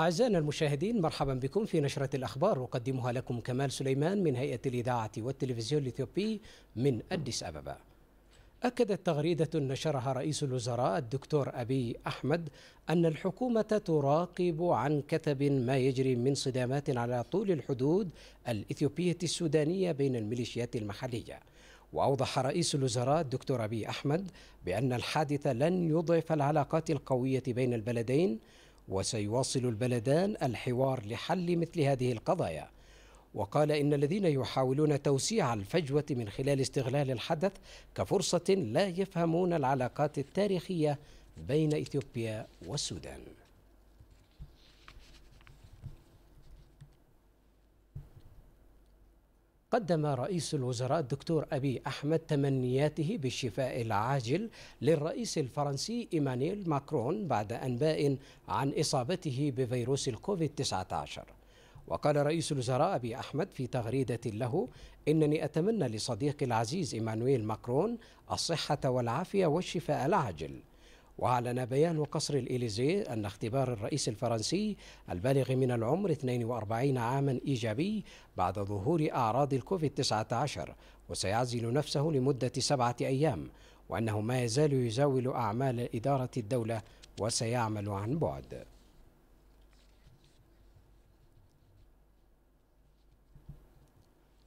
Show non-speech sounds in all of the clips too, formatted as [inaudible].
أعزائنا المشاهدين مرحبا بكم في نشرة الأخبار أقدمها لكم كمال سليمان من هيئة الإذاعة والتلفزيون الإثيوبي من أديس أبابا أكدت تغريدة نشرها رئيس الوزراء الدكتور أبي أحمد أن الحكومة تراقب عن كثب ما يجري من صدامات على طول الحدود الإثيوبية السودانية بين الميليشيات المحلية وأوضح رئيس الوزراء الدكتور أبي أحمد بأن الحادث لن يضعف العلاقات القوية بين البلدين وسيواصل البلدان الحوار لحل مثل هذه القضايا وقال إن الذين يحاولون توسيع الفجوة من خلال استغلال الحدث كفرصة لا يفهمون العلاقات التاريخية بين إثيوبيا والسودان قدم رئيس الوزراء الدكتور أبي أحمد تمنياته بالشفاء العاجل للرئيس الفرنسي إيمانويل ماكرون بعد أنباء عن إصابته بفيروس الكوفيد-19 وقال رئيس الوزراء أبي أحمد في تغريدة له إنني أتمنى لصديقي العزيز إيمانويل ماكرون الصحة والعافية والشفاء العاجل وأعلن بيان قصر الإليزي أن اختبار الرئيس الفرنسي البالغ من العمر 42 عاما إيجابي بعد ظهور أعراض الكوفيد-19 وسيعزل نفسه لمدة سبعة أيام وأنه ما يزال يزاول أعمال إدارة الدولة وسيعمل عن بعد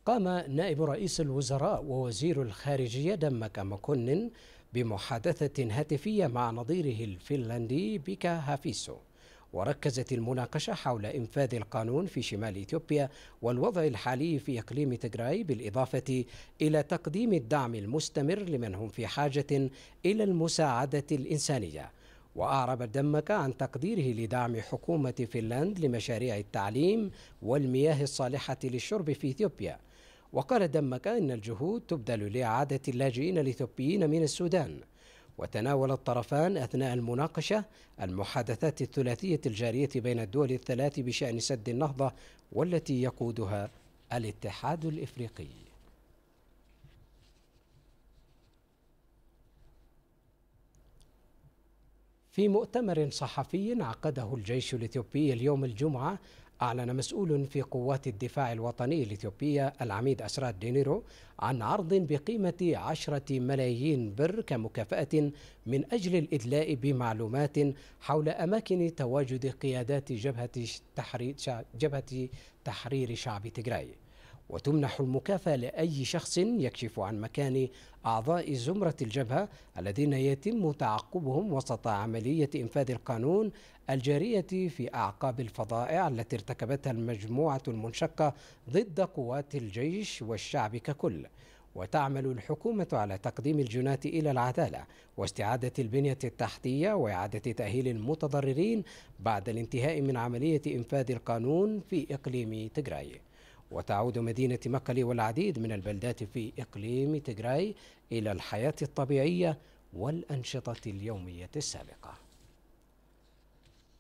قام نائب رئيس الوزراء ووزير الخارجية دمك مكنن بمحادثة هاتفية مع نظيره الفنلندي بيكا هافيسو وركزت المناقشة حول إنفاذ القانون في شمال إثيوبيا والوضع الحالي في إقليم تجراي بالإضافة إلى تقديم الدعم المستمر لمن هم في حاجة إلى المساعدة الإنسانية وأعرب دمك عن تقديره لدعم حكومة فنلند لمشاريع التعليم والمياه الصالحة للشرب في إثيوبيا وقال دمك إن الجهود تبذل لإعادة اللاجئين الإثيوبيين من السودان وتناول الطرفان أثناء المناقشة المحادثات الثلاثية الجارية بين الدول الثلاث بشأن سد النهضة والتي يقودها الاتحاد الإفريقي في مؤتمر صحفي عقده الجيش الإثيوبي اليوم الجمعة أعلن مسؤول في قوات الدفاع الوطني الإثيوبية العميد أسراد دينيرو عن عرض بقيمة عشرة ملايين بر كمكافأة من أجل الإدلاء بمعلومات حول أماكن تواجد قيادات جبهة تحرير, شعب تجراي وتمنح المكافأة لأي شخص يكشف عن مكان أعضاء زمرة الجبهة الذين يتم تعقبهم وسط عملية إنفاذ القانون الجارية في أعقاب الفظائع التي ارتكبتها المجموعة المنشقة ضد قوات الجيش والشعب ككل وتعمل الحكومة على تقديم الجنات إلى العدالة واستعادة البنية التحتية وإعادة تأهيل المتضررين بعد الانتهاء من عملية إنفاذ القانون في إقليم تجراي وتعود مدينة مكة والعديد من البلدات في إقليم تجراي إلى الحياة الطبيعية والأنشطة اليومية السابقة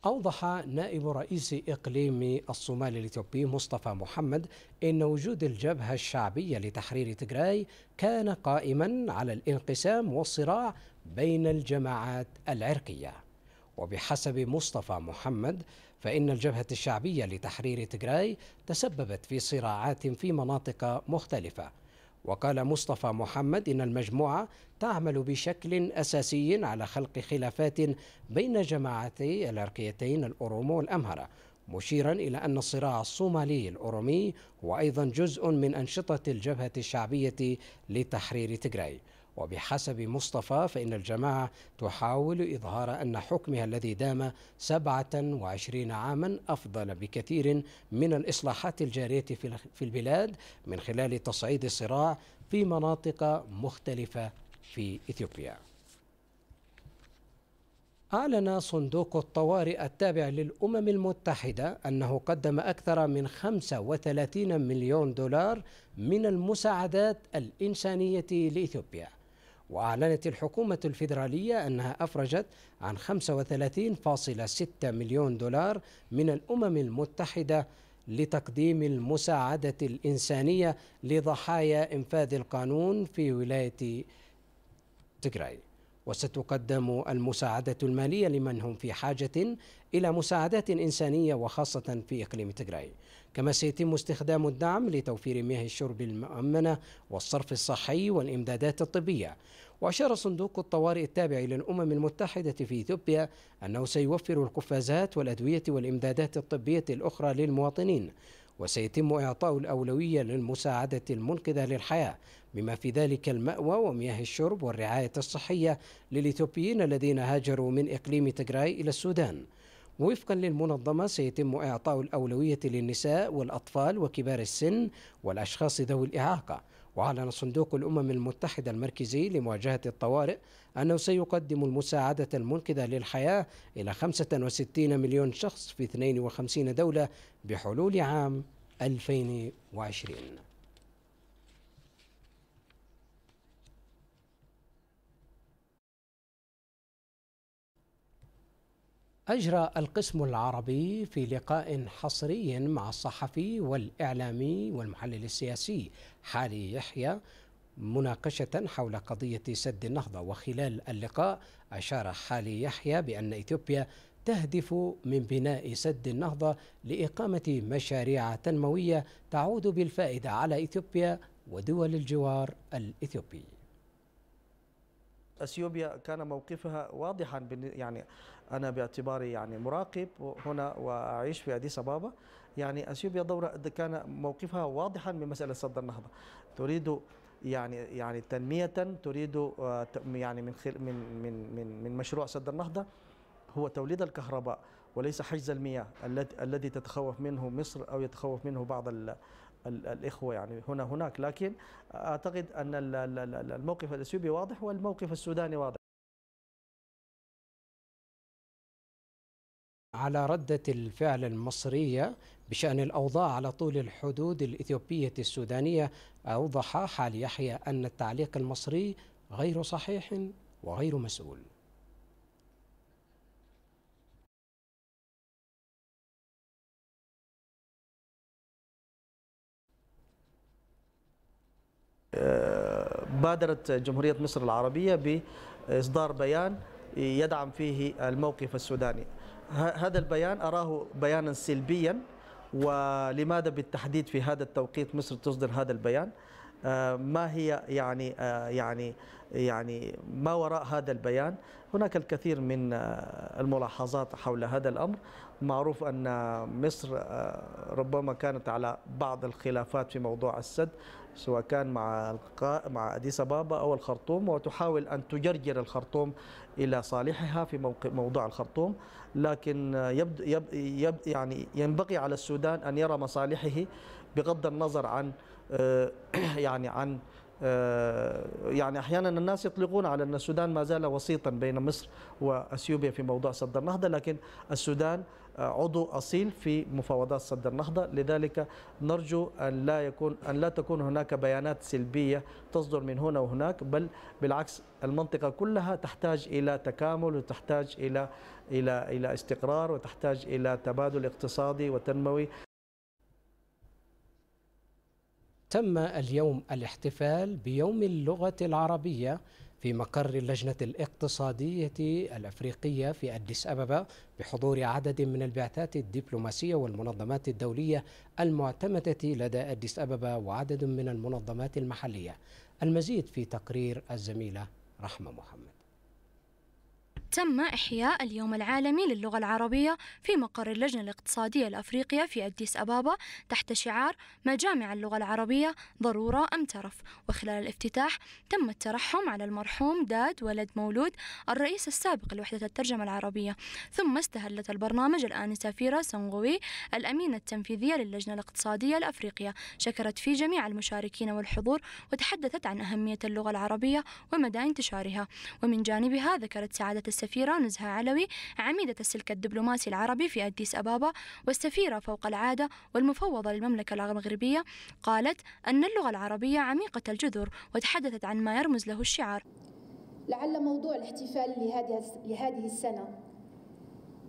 أوضح نائب رئيس إقليم الصومال الإثيوبي مصطفى محمد إن وجود الجبهة الشعبية لتحرير تجراي كان قائما على الانقسام والصراع بين الجماعات العرقيه وبحسب مصطفى محمد فإن الجبهة الشعبية لتحرير تجراي تسببت في صراعات في مناطق مختلفة وقال مصطفى محمد إن المجموعة تعمل بشكل أساسي على خلق خلافات بين جماعتي العرقيتين الأورومو والأمهرة مشيرا إلى أن الصراع الصومالي الأورومي هو أيضا جزء من أنشطة الجبهة الشعبية لتحرير تجراي وبحسب مصطفى فإن الجماعة تحاول إظهار أن حكمها الذي دام 27 عاما أفضل بكثير من الإصلاحات الجارية في البلاد من خلال تصعيد الصراع في مناطق مختلفة في إثيوبيا أعلن صندوق الطوارئ التابع للأمم المتحدة أنه قدم أكثر من 35 مليون دولار من المساعدات الإنسانية لإثيوبيا وأعلنت الحكومة الفيدرالية أنها أفرجت عن 35.6 مليون دولار من الأمم المتحدة لتقديم المساعدة الإنسانية لضحايا إنفاذ القانون في ولاية تجراي وستقدم المساعدة المالية لمن هم في حاجة إلى مساعدات إنسانية وخاصة في إقليم تجراي كما سيتم استخدام الدعم لتوفير مياه الشرب المؤمنة والصرف الصحي والإمدادات الطبية وأشار صندوق الطوارئ التابع للأمم المتحدة في إثيوبيا أنه سيوفر القفازات والأدوية والإمدادات الطبية الأخرى للمواطنين وسيتم إعطاء الأولوية للمساعدة المنقذة للحياة بما في ذلك المأوى ومياه الشرب والرعاية الصحية للإثيوبيين الذين هاجروا من إقليم تجراي إلى السودان وفقا للمنظمة سيتم إعطاء الأولوية للنساء والأطفال وكبار السن والأشخاص ذوي الإعاقة وأعلن صندوق الأمم المتحدة المركزي لمواجهة الطوارئ أنه سيقدم المساعدة المنقذة للحياة إلى 65 مليون شخص في 52 دولة بحلول عام 2020 أجرى القسم العربي في لقاء حصري مع الصحفي والإعلامي والمحلل السياسي حالي يحيى مناقشة حول قضية سد النهضة وخلال اللقاء أشار حالي يحيى بأن إثيوبيا تهدف من بناء سد النهضة لإقامة مشاريع تنموية تعود بالفائدة على إثيوبيا ودول الجوار الإثيوبي اثيوبيا كان موقفها واضحا يعني انا باعتباري يعني مراقب هنا واعيش في اديس ابابا يعني اثيوبيا دوره كان موقفها واضحا من مساله سد النهضه تريد يعني يعني تنميه تريد آه، يعني من من من من, من مشروع سد النهضه هو توليد الكهرباء وليس حجز المياه الذي تتخوف منه مصر او يتخوف منه بعض الإخوة يعني هنا هناك لكن أعتقد أن الموقف الأثيوبي واضح والموقف السوداني واضح على ردة الفعل المصرية بشأن الأوضاع على طول الحدود الإثيوبية السودانية أوضح حال يحيى أن التعليق المصري غير صحيح وغير مسؤول آه، بادرت جمهورية مصر العربية بإصدار بيان يدعم فيه الموقف السوداني هذا البيان أراه بيانا سلبيا ولماذا بالتحديد في هذا التوقيت مصر تصدر هذا البيان آه، ما هي يعني آه، يعني يعني ما وراء هذا البيان هناك الكثير من الملاحظات حول هذا الامر معروف ان مصر ربما كانت على بعض الخلافات في موضوع السد سواء كان مع مع اديس ابابا او الخرطوم وتحاول ان تجرجر الخرطوم الى صالحها في موضوع الخرطوم لكن يبدو يب يب يعني ينبغي على السودان ان يرى مصالحه بغض النظر عن آه، [clears throat] يعني عن آه، يعني احيانا الناس يطلقون على ان السودان ما زال وسيطا بين مصر واثيوبيا في موضوع صد النهضه لكن السودان عضو أصيل في مفاوضات صد النهضة لذلك نرجو أن لا, يكون أن لا تكون هناك بيانات سلبية تصدر من هنا وهناك بل بالعكس المنطقة كلها تحتاج إلى تكامل وتحتاج إلى, إلى, إلى استقرار وتحتاج إلى تبادل اقتصادي وتنموي تم اليوم الاحتفال بيوم اللغة العربية في مقر اللجنة الاقتصادية الأفريقية في أديس أبابا بحضور عدد من البعثات الدبلوماسية والمنظمات الدولية المعتمدة لدى أديس أبابا وعدد من المنظمات المحلية المزيد في تقرير الزميلة رحمة محمد تم إحياء اليوم العالمي للغة العربية في مقر اللجنة الاقتصادية الأفريقية في أديس أبابا تحت شعار مجامع اللغة العربية ضرورة أم ترف وخلال الافتتاح تم الترحم على المرحوم داد ولد مولود الرئيس السابق لوحدة الترجمة العربية ثم استهلت البرنامج الآن سفيرة سنغوي الأمينة التنفيذية للجنة الاقتصادية الأفريقية شكرت في جميع المشاركين والحضور وتحدثت عن أهمية اللغة العربية ومدى انتشارها ومن جانبها ذكرت سعادة السفيرة نزهة علوي عميدة السلك الدبلوماسي العربي في أديس أبابا والسفيرة فوق العادة والمفوضة للمملكة المغربية قالت أن اللغة العربية عميقة الجذر وتحدثت عن ما يرمز له الشعار لعل موضوع الاحتفال لهذه السنة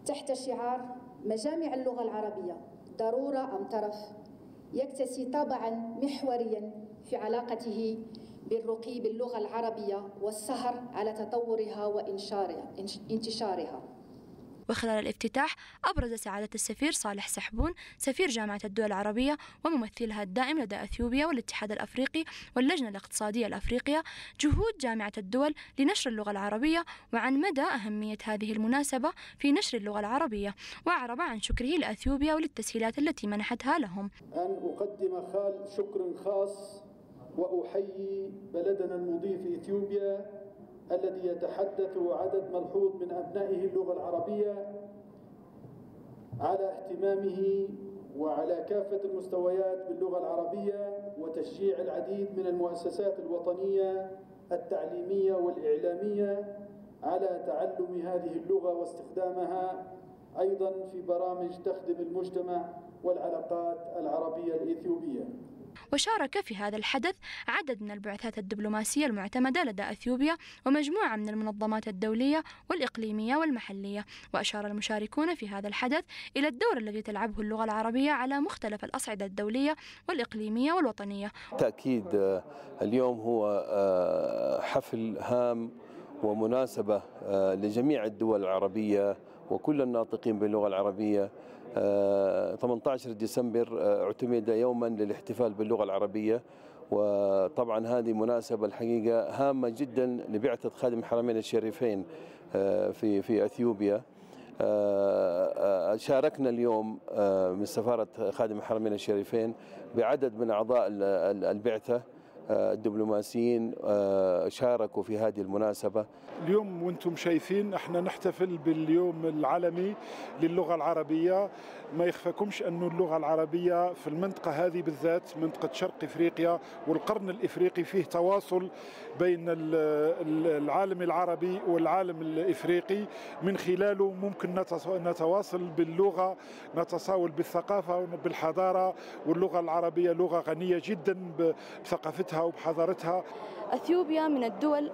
تحت شعار مجامع اللغة العربية ضرورة أم ترف يكتسي طابعا محوريا في علاقته بالرقي باللغة العربية والسهر على تطورها وانتشارها وخلال الافتتاح أبرز سعادة السفير صالح سحبون سفير جامعة الدول العربية وممثلها الدائم لدى أثيوبيا والاتحاد الأفريقي واللجنة الاقتصادية الأفريقية جهود جامعة الدول لنشر اللغة العربية وعن مدى أهمية هذه المناسبة في نشر اللغة العربية وأعرب عن شكره لأثيوبيا وللتسهيلات التي منحتها لهم أن أقدم خال شكر خاص وأحيي بلدنا المضيف إثيوبيا الذي يتحدث عدد ملحوظ من أبنائه اللغة العربية على اهتمامه وعلى كافة المستويات باللغة العربية وتشجيع العديد من المؤسسات الوطنية التعليمية والإعلامية على تعلم هذه اللغة واستخدامها أيضا في برامج تخدم المجتمع والعلاقات العربية الإثيوبية وشارك في هذا الحدث عدد من البعثات الدبلوماسية المعتمدة لدى أثيوبيا ومجموعة من المنظمات الدولية والإقليمية والمحلية وأشار المشاركون في هذا الحدث إلى الدور الذي تلعبه اللغة العربية على مختلف الأصعدة الدولية والإقليمية والوطنية تأكيد آه، اليوم هو آه، حفل هام ومناسبة آه، لجميع الدول العربية وكل الناطقين باللغة العربية 18 ديسمبر آه، اعتمد يوما للاحتفال باللغة العربية وطبعا هذه مناسبة الحقيقة هامة جدا لبعثة خادم الحرمين الشريفين آه، في في اثيوبيا آه، شاركنا اليوم من سفارة خادم الحرمين الشريفين بعدد من أعضاء البعثة آه، الدبلوماسيين آه، شاركوا في هذه المناسبة اليوم وانتم شايفين احنا نحتفل باليوم العالمي للغة العربية ما يخفاكمش أن اللغة العربية في المنطقة هذه بالذات منطقة شرق إفريقيا والقرن الإفريقي فيه تواصل بين العالم العربي والعالم الإفريقي من خلاله ممكن نتواصل باللغة نتصاول بالثقافة وبالحضارة واللغة العربية لغة غنية جدا بثقافتها بثقافتها وبحضارتها أثيوبيا من الدول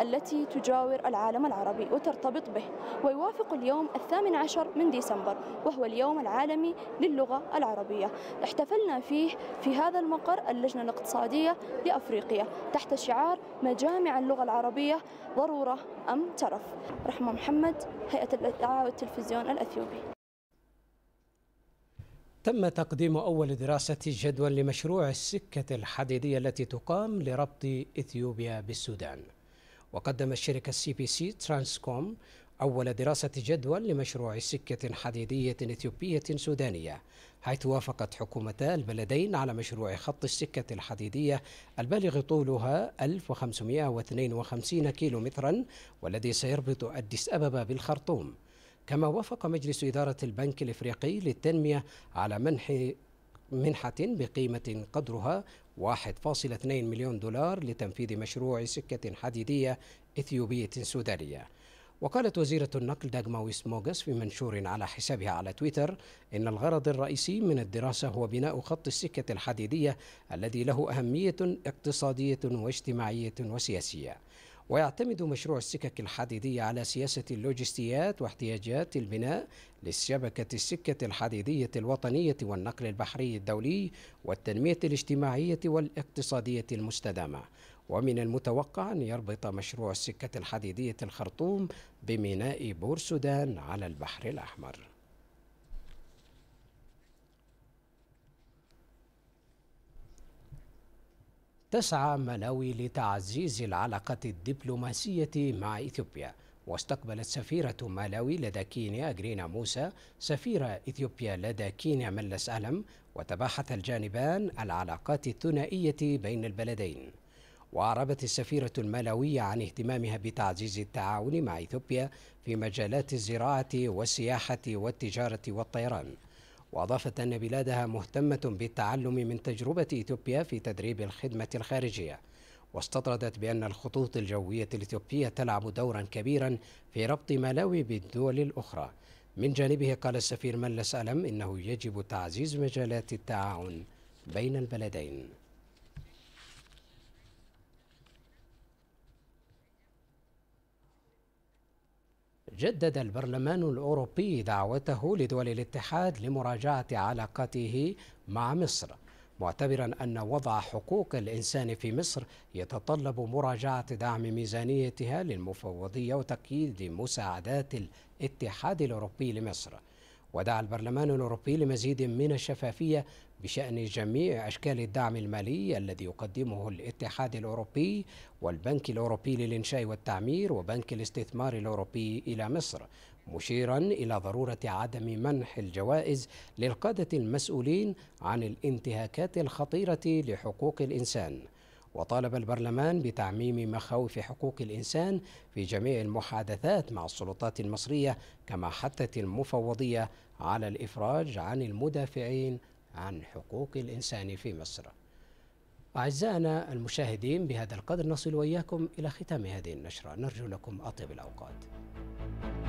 التي تجاور العالم العربي وترتبط به ويوافق اليوم الثامن عشر من ديسمبر وهو اليوم العالمي للغة العربية احتفلنا فيه في هذا المقر اللجنة الاقتصادية لأفريقيا تحت شعار مجامع اللغة العربية ضرورة أم ترف رحمة محمد هيئة الإذاعة والتلفزيون الأثيوبي تم تقديم أول دراسة جدوى لمشروع السكة الحديدية التي تقام لربط إثيوبيا بالسودان وقدم الشركة السي بي سي ترانسكوم أول دراسة جدوى لمشروع سكة حديدية إثيوبية سودانية حيث وافقت حكومتا البلدين على مشروع خط السكة الحديدية البالغ طولها 1552 كيلومترا والذي سيربط أديس أبابا بالخرطوم كما وافق مجلس إدارة البنك الإفريقي للتنمية على منح منحة بقيمة قدرها 1.2 مليون دولار لتنفيذ مشروع سكة حديدية إثيوبية سودانية وقالت وزيرة النقل داغماوي سموغس في منشور على حسابها على تويتر إن الغرض الرئيسي من الدراسة هو بناء خط السكة الحديدية الذي له أهمية اقتصادية واجتماعية وسياسية ويعتمد مشروع السكك الحديدية على سياسة اللوجستيات واحتياجات البناء للشبكة السكة الحديدية الوطنية والنقل البحري الدولي والتنمية الاجتماعية والاقتصادية المستدامة ومن المتوقع أن يربط مشروع السكة الحديدية الخرطوم بميناء بورسودان على البحر الأحمر تسعى ملاوي لتعزيز العلاقة الدبلوماسية مع إثيوبيا واستقبلت سفيرة مالاوي لدى كينيا غرينا موسى سفيرة إثيوبيا لدى كينيا ملس ألم وتباحث الجانبان العلاقات الثنائية بين البلدين وأعربت السفيرة المالاوية عن اهتمامها بتعزيز التعاون مع إثيوبيا في مجالات الزراعة والسياحة والتجارة والطيران وأضافت أن بلادها مهتمة بالتعلم من تجربة إثيوبيا في تدريب الخدمة الخارجية واستطردت بأن الخطوط الجوية الإثيوبية تلعب دورا كبيرا في ربط مالاوي بالدول الأخرى من جانبه قال السفير ملس ألم إنه يجب تعزيز مجالات التعاون بين البلدين جدد البرلمان الأوروبي دعوته لدول الاتحاد لمراجعة علاقته مع مصر معتبرا أن وضع حقوق الإنسان في مصر يتطلب مراجعة دعم ميزانيتها للمفوضية وتقييد مساعدات الاتحاد الأوروبي لمصر ودعا البرلمان الأوروبي لمزيد من الشفافية بشأن جميع أشكال الدعم المالي الذي يقدمه الاتحاد الأوروبي والبنك الأوروبي للإنشاء والتعمير وبنك الاستثمار الأوروبي إلى مصر مشيرا إلى ضرورة عدم منح الجوائز للقادة المسؤولين عن الانتهاكات الخطيرة لحقوق الإنسان وطالب البرلمان بتعميم مخاوف حقوق الإنسان في جميع المحادثات مع السلطات المصرية كما حثت المفوضية على الإفراج عن المدافعين عن حقوق الإنسان في مصر أعزائنا المشاهدين بهذا القدر نصل وإياكم إلى ختام هذه النشرة نرجو لكم أطيب الأوقات